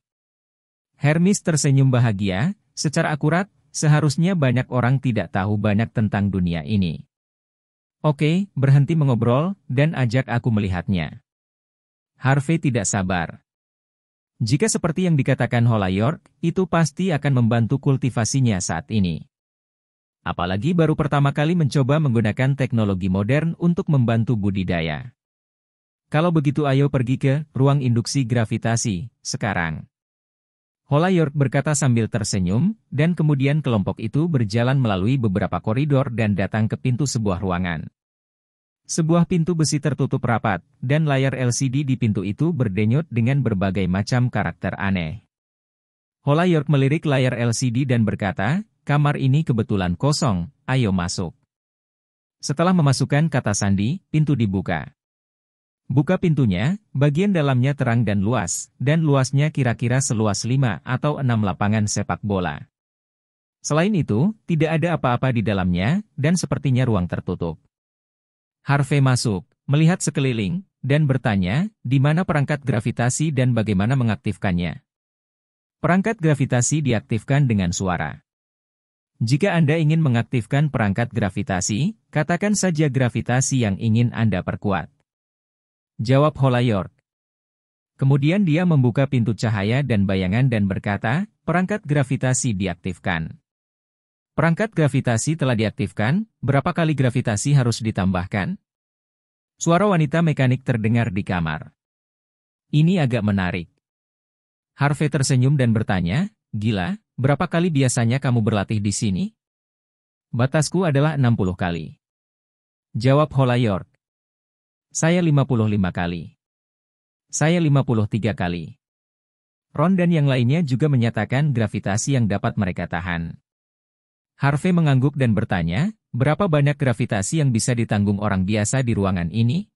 Hermes tersenyum bahagia, secara akurat, seharusnya banyak orang tidak tahu banyak tentang dunia ini. Oke, berhenti mengobrol, dan ajak aku melihatnya. Harvey tidak sabar. Jika seperti yang dikatakan York, itu pasti akan membantu kultivasinya saat ini. Apalagi baru pertama kali mencoba menggunakan teknologi modern untuk membantu budidaya. Kalau begitu ayo pergi ke ruang induksi gravitasi, sekarang. York berkata sambil tersenyum, dan kemudian kelompok itu berjalan melalui beberapa koridor dan datang ke pintu sebuah ruangan. Sebuah pintu besi tertutup rapat, dan layar LCD di pintu itu berdenyut dengan berbagai macam karakter aneh. York melirik layar LCD dan berkata, kamar ini kebetulan kosong, ayo masuk. Setelah memasukkan kata sandi, pintu dibuka. Buka pintunya, bagian dalamnya terang dan luas, dan luasnya kira-kira seluas 5 atau 6 lapangan sepak bola. Selain itu, tidak ada apa-apa di dalamnya, dan sepertinya ruang tertutup. Harvey masuk, melihat sekeliling, dan bertanya, di mana perangkat gravitasi dan bagaimana mengaktifkannya. Perangkat gravitasi diaktifkan dengan suara. Jika Anda ingin mengaktifkan perangkat gravitasi, katakan saja gravitasi yang ingin Anda perkuat. Jawab York. Kemudian dia membuka pintu cahaya dan bayangan dan berkata, perangkat gravitasi diaktifkan. Perangkat gravitasi telah diaktifkan, berapa kali gravitasi harus ditambahkan? Suara wanita mekanik terdengar di kamar. Ini agak menarik. Harvey tersenyum dan bertanya, gila, berapa kali biasanya kamu berlatih di sini? Batasku adalah 60 kali. Jawab Holayor. Saya 55 kali. Saya 53 kali. Ron dan yang lainnya juga menyatakan gravitasi yang dapat mereka tahan. Harvey mengangguk dan bertanya, berapa banyak gravitasi yang bisa ditanggung orang biasa di ruangan ini?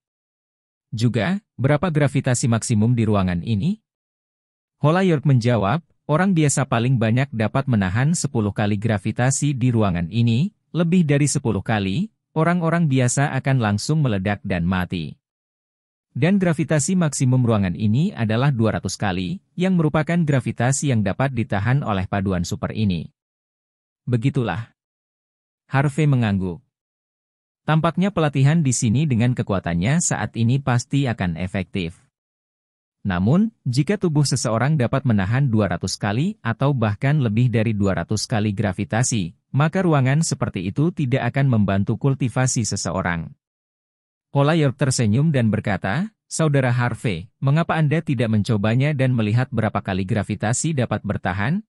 Juga, berapa gravitasi maksimum di ruangan ini? Holayord menjawab, orang biasa paling banyak dapat menahan 10 kali gravitasi di ruangan ini, lebih dari 10 kali, orang-orang biasa akan langsung meledak dan mati. Dan gravitasi maksimum ruangan ini adalah 200 kali, yang merupakan gravitasi yang dapat ditahan oleh paduan super ini. Begitulah. Harvey mengangguk. Tampaknya pelatihan di sini dengan kekuatannya saat ini pasti akan efektif. Namun, jika tubuh seseorang dapat menahan 200 kali atau bahkan lebih dari 200 kali gravitasi, maka ruangan seperti itu tidak akan membantu kultivasi seseorang. Pola York tersenyum dan berkata, Saudara Harvey, mengapa Anda tidak mencobanya dan melihat berapa kali gravitasi dapat bertahan?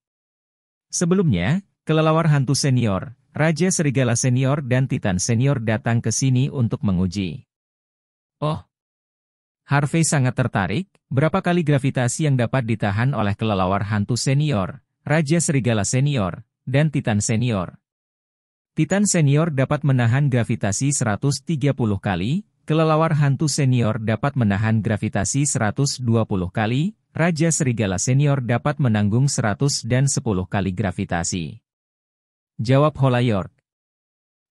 Sebelumnya, kelelawar hantu senior, Raja Serigala Senior dan Titan Senior datang ke sini untuk menguji. Oh, Harvey sangat tertarik, berapa kali gravitasi yang dapat ditahan oleh kelelawar hantu senior, Raja Serigala Senior, dan Titan Senior. Titan Senior dapat menahan gravitasi 130 kali, kelelawar hantu senior dapat menahan gravitasi 120 kali, Raja Serigala Senior dapat menanggung 100 kali gravitasi. Jawab Holayork.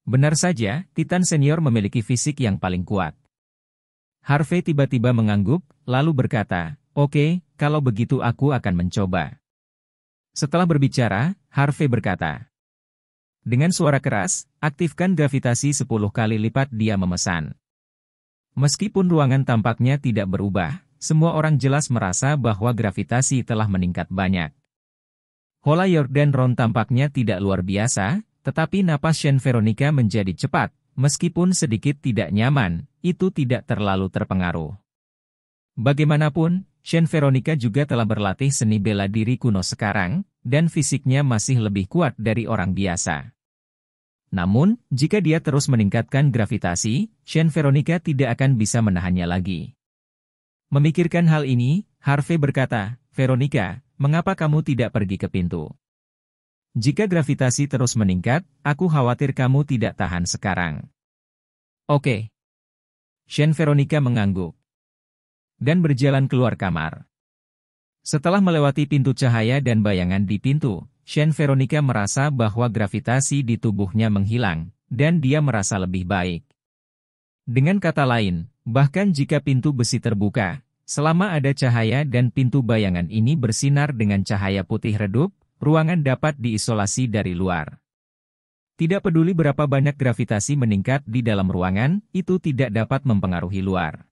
Benar saja, Titan Senior memiliki fisik yang paling kuat. Harvey tiba-tiba mengangguk, lalu berkata, Oke, okay, kalau begitu aku akan mencoba. Setelah berbicara, Harvey berkata. Dengan suara keras, aktifkan gravitasi 10 kali lipat dia memesan. Meskipun ruangan tampaknya tidak berubah, semua orang jelas merasa bahwa gravitasi telah meningkat banyak. Hola Jordan Ron tampaknya tidak luar biasa, tetapi napas Shen Veronica menjadi cepat, meskipun sedikit tidak nyaman, itu tidak terlalu terpengaruh. Bagaimanapun, Shen Veronica juga telah berlatih seni bela diri kuno sekarang, dan fisiknya masih lebih kuat dari orang biasa. Namun, jika dia terus meningkatkan gravitasi, Shen Veronica tidak akan bisa menahannya lagi. Memikirkan hal ini, Harvey berkata, Veronica, mengapa kamu tidak pergi ke pintu? Jika gravitasi terus meningkat, aku khawatir kamu tidak tahan sekarang. Oke. Okay. Shen Veronica mengangguk. Dan berjalan keluar kamar. Setelah melewati pintu cahaya dan bayangan di pintu, Shen Veronica merasa bahwa gravitasi di tubuhnya menghilang, dan dia merasa lebih baik. Dengan kata lain, bahkan jika pintu besi terbuka, selama ada cahaya dan pintu bayangan ini bersinar dengan cahaya putih redup, ruangan dapat diisolasi dari luar. Tidak peduli berapa banyak gravitasi meningkat di dalam ruangan, itu tidak dapat mempengaruhi luar.